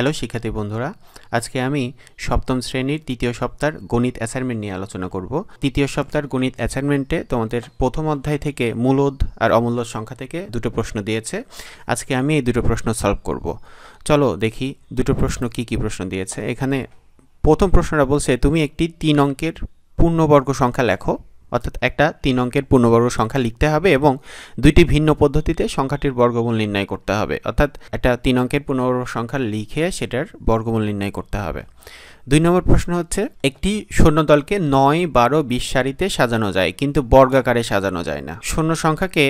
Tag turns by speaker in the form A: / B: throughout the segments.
A: hello শিক্ষার্থী বন্ধুরা আজকে আমি সপ্তম শ্রেণীর তৃতীয় সপ্তাহ গণিত অ্যাসাইনমেন্ট নিয়ে আলোচনা করব তৃতীয় সপ্তাহের গণিত অ্যাসাইনমেন্টে তোমাদের প্রথম অধ্যায় থেকে মূলদ আর অমূল্য সংখ্যা থেকে দুটো প্রশ্ন দিয়েছে আজকে আমি এই দুটো প্রশ্ন সলভ করব চলো দেখি দুটো প্রশ্ন কি কি প্রশ্ন দিয়েছে এখানে প্রথম প্রশ্নটা বলছে তুমি একটি তিন অঙ্কের পূর্ণবর্গ সংখ্যা লেখো অর্থাৎ একটা তিন অঙ্কের পূর্ণবর্গ সংখ্যা লিখতে হবে এবং দুইটি ভিন্ন পদ্ধতিতে সংখ্যাটির বর্গমূল নির্ণয় করতে হবে অর্থাৎ একটা তিন অঙ্কের পূর্ণবর্গ সংখ্যা লিখে সেটার বর্গমূল নির্ণয় করতে হবে দুই নম্বর প্রশ্ন হচ্ছে একটি সৈন্যদলকে নয় বারো বিশ সারিতে সাজানো যায় কিন্তু বর্গাকারে সাজানো যায় না সৈন্য সংখ্যাকে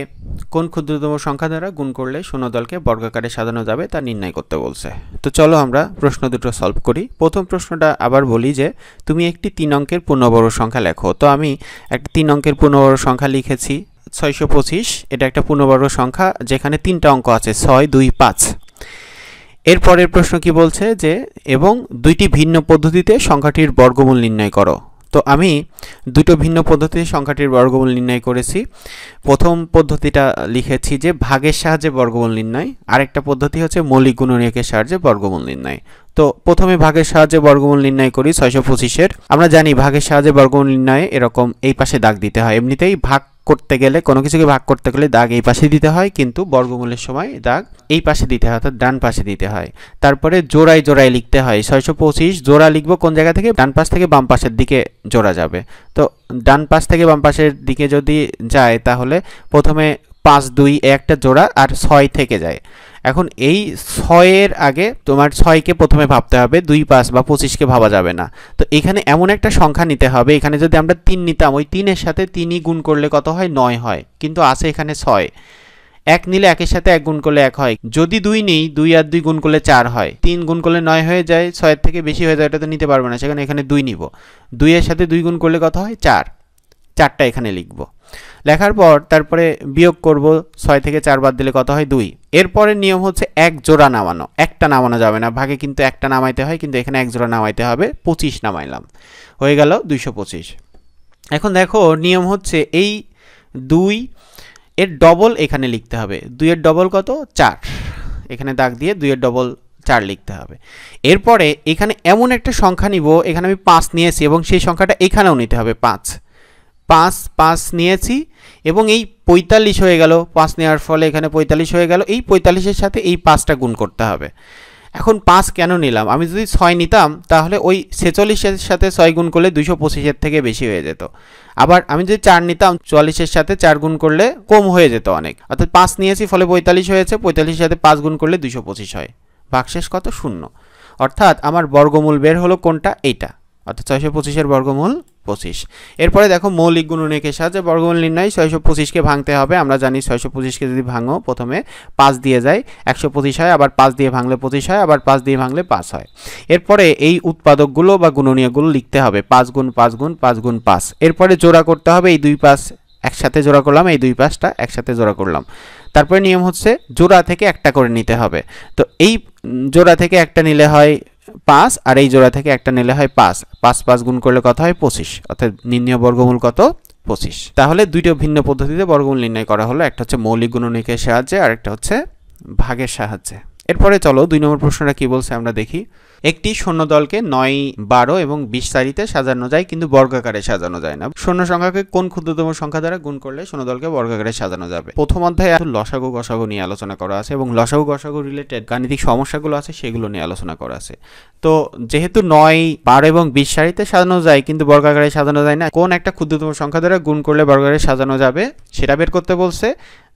A: কোন ক্ষুদ্রতম সংখ্যা দ্বারা গুণ করলে সৈন্যদলকে বর্গাকারে সাজানো যাবে তা নির্ণয় করতে বলছে তো চলো আমরা প্রশ্ন দুটো সলভ করি প্রথম প্রশ্নটা আবার বলি যে তুমি একটি তিন অঙ্কের পূর্ণবর্গ সংখ্যা লেখো তো আমি একটা তিন অঙ্কের পূর্ণবর্গ সংখ্যা লিখেছি ছয়শো পঁচিশ এটা একটা পূর্ণবর্গ সংখ্যা যেখানে তিনটা অঙ্ক আছে ছয় দুই পাঁচ এরপরের প্রশ্ন কি বলছে যে এবং দুইটি ভিন্ন পদ্ধতিতে সংখ্যাটির বর্গমূল নির্ণয় করো তো আমি দুটো ভিন্ন পদ্ধতিতে সংখ্যাটির বর্গমূল নির্ণয় করেছি প্রথম পদ্ধতিটা লিখেছি যে ভাগের সাহায্যে বর্গমূল নির্ণয় আরেকটা পদ্ধতি হচ্ছে মৌলিক গুণনীয়কের সাহায্যে বর্গমূল নির্ণয় তো প্রথমে ভাগের সাহায্যে বর্গমূল নির্ণয় করি ছয়শো পঁচিশের আমরা জানি ভাগের সাহায্যে বর্গমূল নির্ণয়ে এরকম এই পাশে দাগ দিতে হয় এমনিতেই ভাগ করতে গেলে কোনো কিছুকে ভাগ করতে গেলে দাগ এই পাশে দিতে হয় কিন্তু বর্গমূলের সময় দাগ এই পাশে দিতে হয় অর্থাৎ ডান পাশে দিতে হয় তারপরে জোড়ায় জোড়ায় লিখতে হয় ছয়শো পঁচিশ জোড়া লিখবো কোন জায়গা থেকে ডান পাশ থেকে বাম পাশের দিকে জোড়া যাবে তো ডান পাশ থেকে বাম পাশের দিকে যদি যায় তাহলে প্রথমে পাঁচ দুই একটা জোড়া আর ছয় থেকে যায় এখন এই ছয়ের আগে তোমার ছয়কে প্রথমে ভাবতে হবে দুই পাঁচ বা পঁচিশকে ভাবা যাবে না তো এখানে এমন একটা সংখ্যা নিতে হবে এখানে যদি আমরা তিন নিতাম ওই তিনের সাথে তিনই গুণ করলে কত হয় নয় হয় কিন্তু আছে এখানে ছয় এক নিলে একের সাথে এক গুণ করলে এক হয় যদি দুই নেই দুই আর দুই গুণ করলে চার হয় তিন গুণ করলে নয় হয়ে যায় ছয়ের থেকে বেশি হয়ে যায় এটা তো নিতে পারবে না সেখানে এখানে দুই নিব দুইয়ের সাথে দুই গুণ করলে কত হয় চার চারটা এখানে লিখবো লেখার পর তারপরে বিয়োগ করব ছয় থেকে চারবার দিলে কত হয় দুই এরপরে নিয়ম হচ্ছে এক জোড়া নামানো একটা নামানো যাবে না ভাগে কিন্তু একটা নামাইতে হয় কিন্তু এখানে এক জোড়া নামাইতে হবে পঁচিশ নামাইলাম হয়ে গেল দুইশো পঁচিশ এখন দেখো নিয়ম হচ্ছে এই দুই এর ডবল এখানে লিখতে হবে দুইয়ের ডবল কত চার এখানে দাগ দিয়ে দুইয়ের ডবল চার লিখতে হবে এরপরে এখানে এমন একটা সংখ্যা নিব এখানে আমি পাঁচ নিয়েছি এবং সেই সংখ্যাটা এখানেও নিতে হবে পাঁচ পাঁচ পাঁচ নিয়েছি এবং এই পঁয়তাল্লিশ হয়ে গেল পাঁচ নেওয়ার ফলে এখানে পঁয়তাল্লিশ হয়ে গেল এই পঁয়তাল্লিশের সাথে এই পাঁচটা গুণ করতে হবে এখন পাঁচ কেন নিলাম আমি যদি ছয় নিতাম তাহলে ওই ছেচল্লিশের সাথে ছয় গুণ করলে দুশো পঁচিশের থেকে বেশি হয়ে যেত আবার আমি যদি চার নিতাম চুয়াল্লিশের সাথে চার গুণ করলে কম হয়ে যেত অনেক অর্থাৎ পাঁচ নিয়েছি ফলে পঁয়তাল্লিশ হয়েছে পঁয়তাল্লিশের সাথে পাঁচ গুণ করলে দুশো পঁচিশ হয় ভাগশেষ কত শূন্য অর্থাৎ আমার বর্গমূল বের হলো কোনটা এইটা অর্থাৎ ছয়শো পঁচিশের বর্গমূল পঁচিশ এরপরে দেখো মৌলিক গুণনীয়কের সাহায্যে বর্গমূল নির্ণয় ছয়শো পঁচিশকে ভাঙতে হবে আমরা জানি ছয়শো পঁচিশকে যদি ভাঙো প্রথমে পাঁচ দিয়ে যায় একশো পঁচিশ হয় আবার পাঁচ দিয়ে ভাঙলে পঁচিশ হয় আবার পাঁচ দিয়ে ভাঙলে পাঁচ হয় এরপরে এই উৎপাদকগুলো বা গুণনীয়গুলো লিখতে হবে পাঁচ গুণ পাঁচ গুণ পাঁচ গুণ পাঁচ এরপরে জোড়া করতে হবে এই দুই পাঁচ একসাথে জোড়া করলাম এই দুই পাঁচটা একসাথে জোড়া করলাম তারপরে নিয়ম হচ্ছে জোড়া থেকে একটা করে নিতে হবে তো এই জোড়া থেকে একটা নিলে হয় পাঁচ আর এই জোড়া থেকে একটা নিলে হয় পাঁচ পাঁচ পাঁচ গুণ করলে কত হয় পঁচিশ অর্থাৎ নির্ণয় বর্গমূল কত পঁচিশ তাহলে দুইটা ভিন্ন পদ্ধতিতে বর্গমূল নির্ণয় করা হলো একটা হচ্ছে মৌলিক গুণনীকের সাহায্যে আর একটা হচ্ছে ভাগের সাহায্যে এরপরে চলো দুই নম্বর প্রশ্নটা কি বলছে আমরা দেখি একটি শূন্য দলকে নয় বারো এবং বিশ সারিতে সাজানো যায় কিন্তু বর্গাকারে সাজানো যায় না শূন্য সংখ্যাকে কোন ক্ষুদ্রতম সংখ্যা দ্বারা গুণ করলে শূন্য দলকে বর্গাকারে সাজানো যাবে প্রথম অধ্যায়ে লসাগু গসাগু নিয়ে আলোচনা করা আছে এবং লসাগু গসাগু রিলেটেড গাণিতিক সমস্যাগুলো আছে সেগুলো নিয়ে আলোচনা করা আছে তো যেহেতু নয় বারো এবং বিশ সারিতে সাজানো যায় কিন্তু বর্গাকারে সাজানো যায় না কোন একটা ক্ষুদ্রতম সংখ্যা দ্বারা গুণ করলে বর্গাকারে সাজানো যাবে সেটা বের করতে বলছে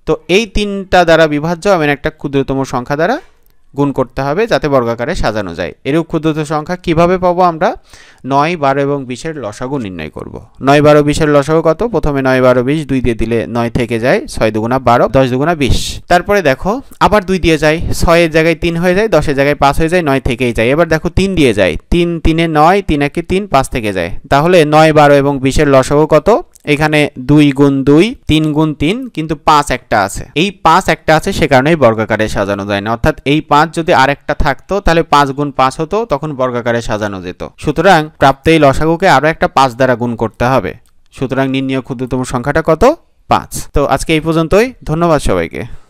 A: তো এই তিনটা দ্বারা বিভাজ্য এবং একটা ক্ষুদ্রতম সংখ্যা দ্বারা গুণ করতে হবে যাতে বর্গাকারে সাজানো যায় এরূপ ক্ষুদ্রতর সংখ্যা কিভাবে পাবো আমরা নয় বারো এবং বিশের লসাগু নির্ণয় করব নয় বারো বিশের লসাগু কত প্রথমে নয় বারো বিশ দুই দিয়ে দিলে নয় থেকে যায় ছয় দুগুণা বারো দশ দুগুণা বিশ তারপরে দেখো আবার দুই দিয়ে যায় ছয়ের জায়গায় তিন হয়ে যায় দশের জায়গায় পাঁচ হয়ে যায় নয় থেকেই যায় এবার দেখো তিন দিয়ে যায় তিন তিনে নয় তিন একে তিন পাঁচ থেকে যায় তাহলে নয় বারো এবং বিশের লসাগু কত এখানে দুই গুণ দুই তিন গুণ তিন কিন্তু পাঁচ একটা আছে এই পাঁচ একটা আছে সে কারণেই বর্গাকারে সাজানো যায় না অর্থাৎ এই পাঁচ যদি আরেকটা থাকতো তাহলে পাঁচ গুণ পাঁচ হতো তখন বর্গাকারে সাজানো যেত সুতরাং প্রাপ্ত এই লসাগুকে আরও একটা পাঁচ দ্বারা গুণ করতে হবে সুতরাং নির্ণীয় ক্ষুদ্রতম সংখ্যাটা কত পাঁচ তো আজকে এই পর্যন্তই ধন্যবাদ সবাইকে